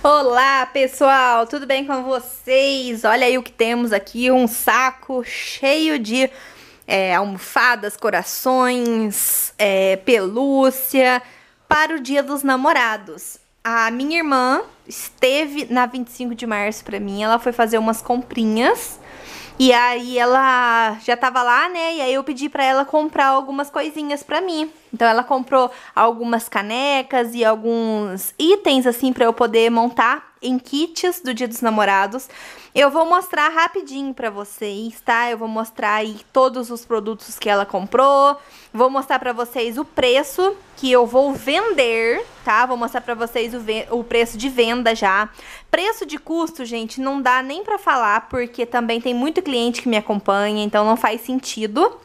Olá, pessoal, tudo bem com vocês? Olha aí o que temos aqui, um saco cheio de é, almofadas, corações, é, pelúcia para o Dia dos Namorados. A minha irmã esteve na 25 de março para mim, ela foi fazer umas comprinhas e aí ela já tava lá, né? E aí eu pedi para ela comprar algumas coisinhas para mim. Então ela comprou algumas canecas e alguns itens assim para eu poder montar em kits do Dia dos Namorados. Eu vou mostrar rapidinho para vocês, tá? Eu vou mostrar aí todos os produtos que ela comprou, vou mostrar para vocês o preço que eu vou vender, tá? Vou mostrar para vocês o, o preço de venda já. Preço de custo, gente, não dá nem para falar porque também tem muito cliente que me acompanha, então não faz sentido.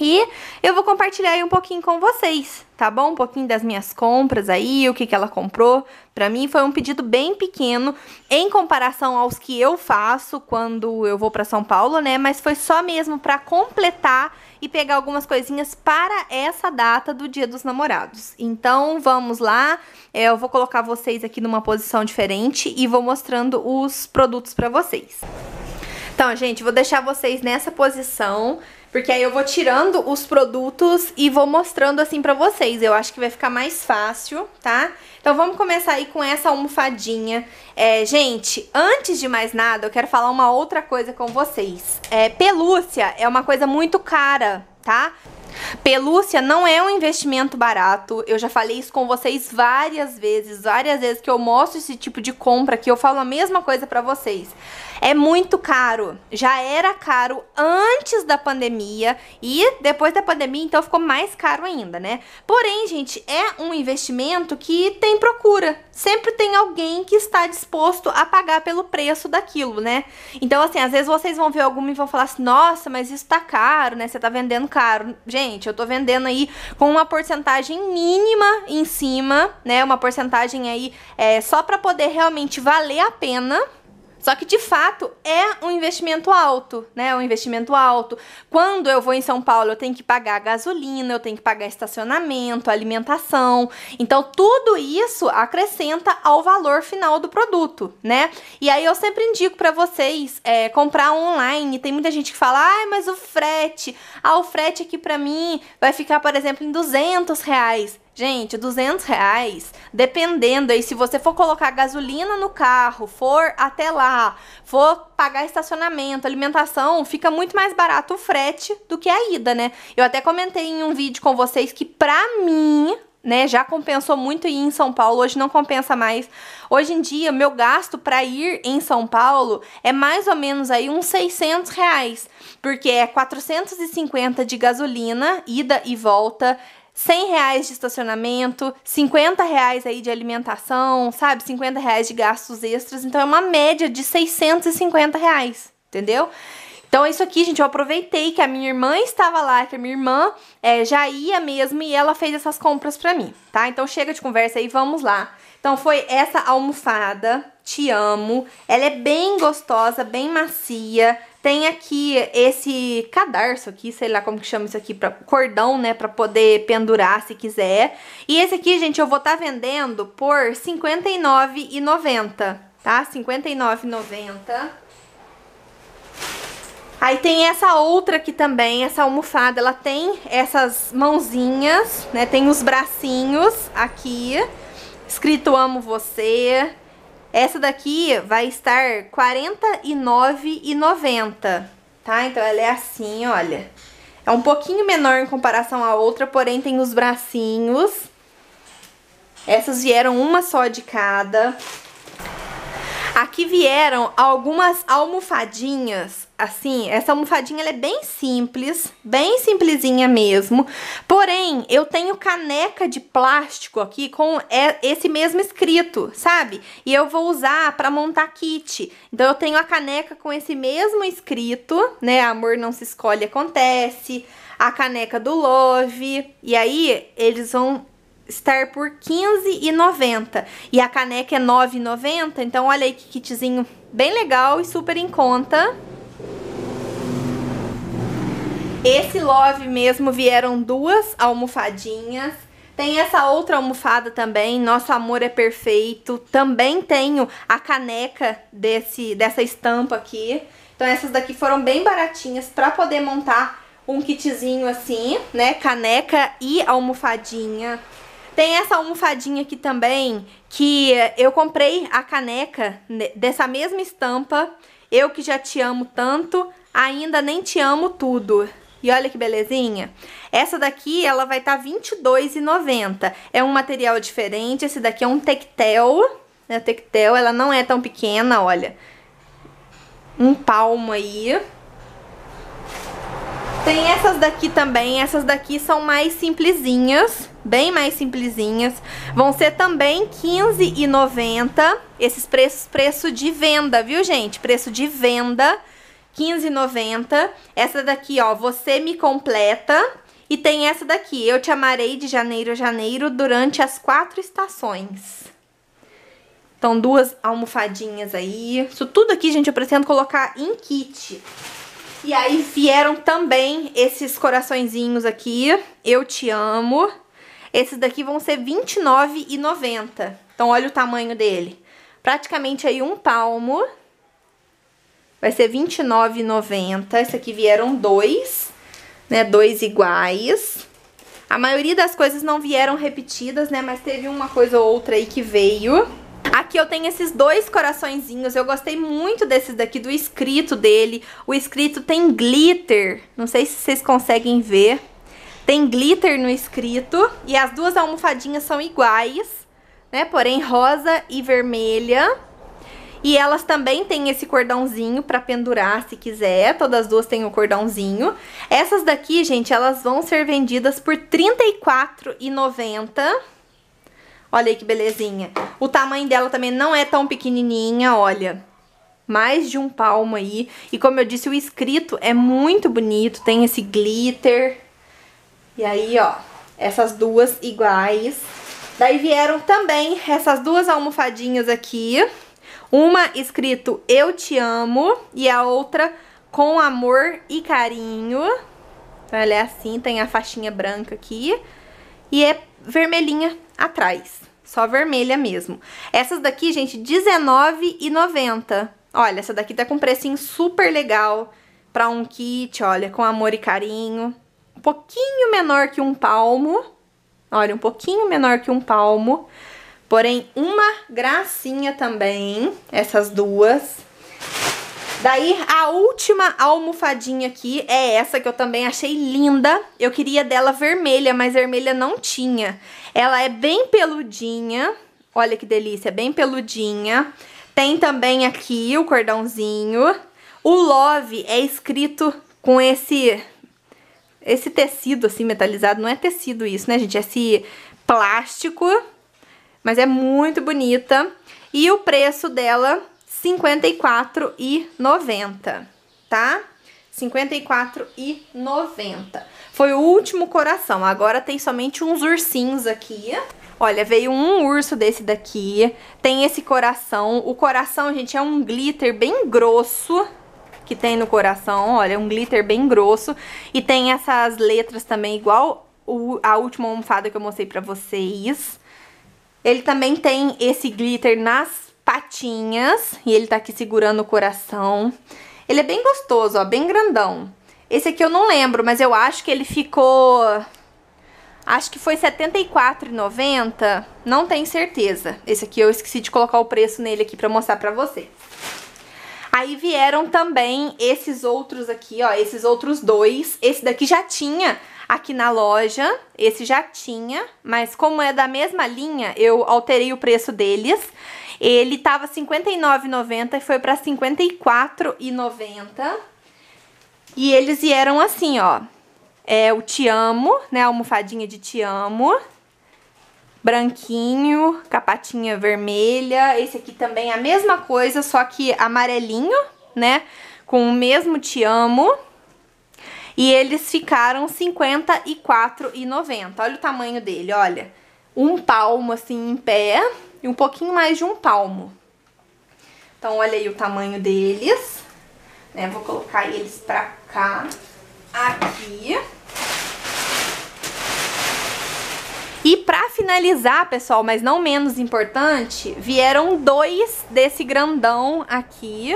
E eu vou compartilhar aí um pouquinho com vocês, tá bom? Um pouquinho das minhas compras aí, o que, que ela comprou. Para mim foi um pedido bem pequeno em comparação aos que eu faço quando eu vou para São Paulo, né? Mas foi só mesmo para completar e pegar algumas coisinhas para essa data do Dia dos Namorados. Então vamos lá. É, eu vou colocar vocês aqui numa posição diferente e vou mostrando os produtos para vocês. Então, gente, vou deixar vocês nessa posição porque aí eu vou tirando os produtos e vou mostrando assim pra vocês. Eu acho que vai ficar mais fácil, tá? Então vamos começar aí com essa almofadinha. É, gente, antes de mais nada, eu quero falar uma outra coisa com vocês. É, pelúcia é uma coisa muito cara, tá? Pelúcia não é um investimento barato, eu já falei isso com vocês várias vezes, várias vezes que eu mostro esse tipo de compra que eu falo a mesma coisa pra vocês. É muito caro. Já era caro antes da pandemia e depois da pandemia, então ficou mais caro ainda, né? Porém, gente, é um investimento que tem procura. Sempre tem alguém que está disposto a pagar pelo preço daquilo, né? Então, assim, às vezes vocês vão ver alguma e vão falar assim: "Nossa, mas isso tá caro, né? Você tá vendendo caro". Gente, eu tô vendendo aí com uma porcentagem mínima em cima, né? Uma porcentagem aí é, só para poder realmente valer a pena só que de fato é um investimento alto, né? É um investimento alto. Quando eu vou em São Paulo, eu tenho que pagar gasolina, eu tenho que pagar estacionamento, alimentação. Então tudo isso acrescenta ao valor final do produto, né? E aí eu sempre indico para vocês é, comprar online. Tem muita gente que fala, ah, mas o frete, ah, o frete aqui para mim vai ficar, por exemplo, em 200 reais. Gente, 200 reais, dependendo aí, se você for colocar gasolina no carro, for até lá, for pagar estacionamento, alimentação, fica muito mais barato o frete do que a ida, né? Eu até comentei em um vídeo com vocês que pra mim, né, já compensou muito ir em São Paulo, hoje não compensa mais. Hoje em dia, meu gasto para ir em São Paulo é mais ou menos aí uns 600 reais, porque é 450 de gasolina, ida e volta, 100 reais de estacionamento, 50 reais aí de alimentação, sabe? 50 reais de gastos extras. Então é uma média de 650 reais, entendeu? Então, isso aqui, gente, eu aproveitei que a minha irmã estava lá, que a minha irmã é, já ia mesmo e ela fez essas compras pra mim, tá? Então, chega de conversa aí, vamos lá. Então, foi essa almofada, te amo. Ela é bem gostosa, bem macia, tem aqui esse cadarço aqui, sei lá como que chama isso aqui, pra, cordão, né, pra poder pendurar se quiser. E esse aqui, gente, eu vou estar tá vendendo por R$ 59,90, tá? R$ 59,90. Aí tem essa outra aqui também, essa almofada, ela tem essas mãozinhas, né, tem os bracinhos aqui, escrito amo você, essa daqui vai estar R$ 49,90, tá? Então ela é assim, olha. É um pouquinho menor em comparação à outra, porém tem os bracinhos. Essas vieram uma só de cada. Aqui vieram algumas almofadinhas assim, essa almofadinha é bem simples, bem simplesinha mesmo. Porém, eu tenho caneca de plástico aqui com é, esse mesmo escrito, sabe? E eu vou usar para montar kit. Então eu tenho a caneca com esse mesmo escrito, né? Amor não se escolhe, acontece. A caneca do Love. E aí eles vão estar por R$15,90. E a caneca é R$9,90, então olha aí que kitzinho bem legal e super em conta. Esse love mesmo vieram duas almofadinhas. Tem essa outra almofada também, Nosso Amor é Perfeito. Também tenho a caneca desse, dessa estampa aqui. Então essas daqui foram bem baratinhas para poder montar um kitzinho assim, né? Caneca e almofadinha. Tem essa almofadinha aqui também, que eu comprei a caneca dessa mesma estampa. Eu que já te amo tanto, ainda nem te amo tudo. E olha que belezinha. Essa daqui, ela vai estar tá 22,90. É um material diferente, esse daqui é um tectel. É tectel, ela não é tão pequena, olha. Um palmo aí. Tem essas daqui também, essas daqui são mais simplesinhas, bem mais simplesinhas. Vão ser também R$15,90, esses preços, preço de venda, viu gente? Preço de venda, 15,90. Essa daqui, ó, você me completa. E tem essa daqui, eu te amarei de janeiro a janeiro durante as quatro estações. Então, duas almofadinhas aí. Isso tudo aqui, gente, eu pretendo colocar em kit. E aí vieram também esses coraçõezinhos aqui. Eu te amo. Esses daqui vão ser R$29,90. Então, olha o tamanho dele. Praticamente aí um palmo vai ser R$29,90. Esse aqui vieram dois, né? Dois iguais. A maioria das coisas não vieram repetidas, né? Mas teve uma coisa ou outra aí que veio. Aqui eu tenho esses dois coraçõezinhos, eu gostei muito desses daqui, do escrito dele. O escrito tem glitter, não sei se vocês conseguem ver. Tem glitter no escrito e as duas almofadinhas são iguais, né? Porém rosa e vermelha. E elas também têm esse cordãozinho para pendurar se quiser. Todas as duas têm o um cordãozinho. Essas daqui, gente, elas vão ser vendidas por R$ 34,90. Olha aí que belezinha. O tamanho dela também não é tão pequenininha, olha. Mais de um palmo aí. E como eu disse, o escrito é muito bonito. Tem esse glitter. E aí, ó, essas duas iguais. Daí vieram também essas duas almofadinhas aqui. Uma escrito Eu Te Amo e a outra Com Amor e Carinho. Então ela é assim, tem a faixinha branca aqui. E é vermelhinha atrás, só vermelha mesmo. Essas daqui, gente, R$19,90. Olha, essa daqui tá com um precinho super legal pra um kit, olha, com amor e carinho. Um pouquinho menor que um palmo. Olha, um pouquinho menor que um palmo. Porém, uma gracinha também, essas duas. Daí, a última almofadinha aqui é essa que eu também achei linda. Eu queria dela vermelha, mas vermelha não tinha. Ela é bem peludinha. Olha que delícia, bem peludinha. Tem também aqui o cordãozinho. O Love é escrito com esse esse tecido assim metalizado, não é tecido isso, né, gente? é Esse plástico mas é muito bonita. E o preço dela, R$54,90, tá? R$54,90. Foi o último coração, agora tem somente uns ursinhos aqui. Olha, veio um urso desse daqui, tem esse coração. O coração, gente, é um glitter bem grosso, que tem no coração, olha, um glitter bem grosso. E tem essas letras também, igual o, a última almofada que eu mostrei pra vocês. Ele também tem esse glitter nas patinhas, e ele tá aqui segurando o coração. Ele é bem gostoso, ó, bem grandão. Esse aqui eu não lembro, mas eu acho que ele ficou... Acho que foi R$74,90. não tenho certeza. Esse aqui eu esqueci de colocar o preço nele aqui pra mostrar pra vocês. Aí vieram também esses outros aqui, ó, esses outros dois. Esse daqui já tinha aqui na loja. Esse já tinha, mas como é da mesma linha, eu alterei o preço deles. Ele tava R$ 59,90 e foi para R$ 54,90. E eles vieram assim, ó. É o Te Amo, né? A almofadinha de Te Amo. Branquinho, capatinha vermelha. Esse aqui também é a mesma coisa, só que amarelinho, né? Com o mesmo Te Amo. E eles ficaram R$54,90. Olha o tamanho dele, olha. Um palmo, assim, em pé e um pouquinho mais de um palmo. Então, olha aí o tamanho deles. Né? Vou colocar eles pra cá. Aqui. E para finalizar, pessoal, mas não menos importante, vieram dois desse grandão aqui.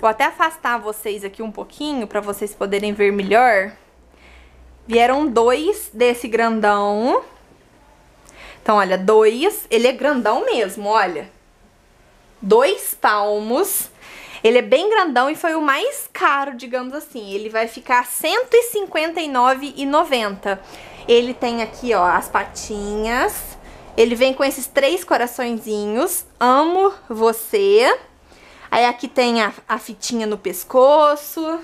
Vou até afastar vocês aqui um pouquinho para vocês poderem ver melhor. Vieram dois desse grandão. Então, olha, dois. Ele é grandão mesmo, olha. Dois palmos. Ele é bem grandão e foi o mais caro, digamos assim. Ele vai ficar R$ 159,90. Ele tem aqui, ó, as patinhas. Ele vem com esses três coraçõezinhos. Amo você. Aí aqui tem a, a fitinha no pescoço.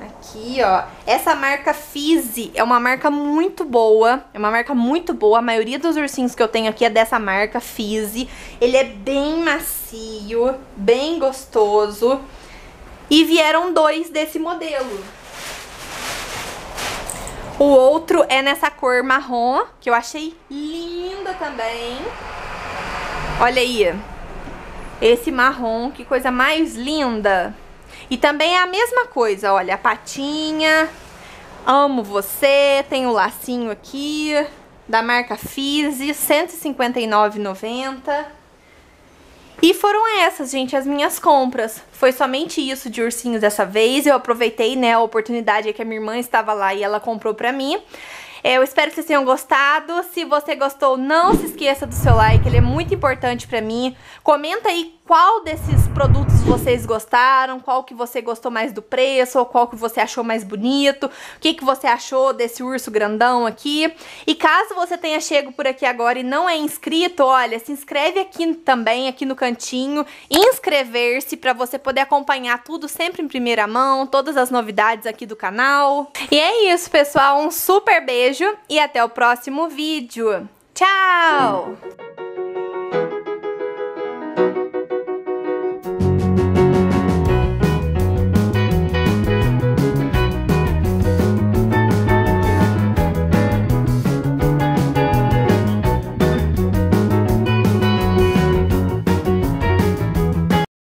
Aqui, ó. Essa marca Fizzy é uma marca muito boa. É uma marca muito boa. A maioria dos ursinhos que eu tenho aqui é dessa marca Fizzy. Ele é bem macio, bem gostoso. E vieram dois desse modelo. O outro é nessa cor marrom, que eu achei linda também. Olha aí esse marrom, que coisa mais linda. E também é a mesma coisa, olha, a patinha, amo você, tem o lacinho aqui, da marca Fizzy, R$159,90. 159,90. E foram essas, gente, as minhas compras. Foi somente isso de ursinhos dessa vez. Eu aproveitei, né, a oportunidade que a minha irmã estava lá e ela comprou pra mim. É, eu espero que vocês tenham gostado. Se você gostou, não se esqueça do seu like, ele é muito importante pra mim. Comenta aí qual desses produtos vocês gostaram, qual que você gostou mais do preço, ou qual que você achou mais bonito, o que, que você achou desse urso grandão aqui. E caso você tenha chego por aqui agora e não é inscrito, olha, se inscreve aqui também, aqui no cantinho, inscrever-se para você poder acompanhar tudo sempre em primeira mão, todas as novidades aqui do canal. E é isso, pessoal, um super beijo e até o próximo vídeo. Tchau!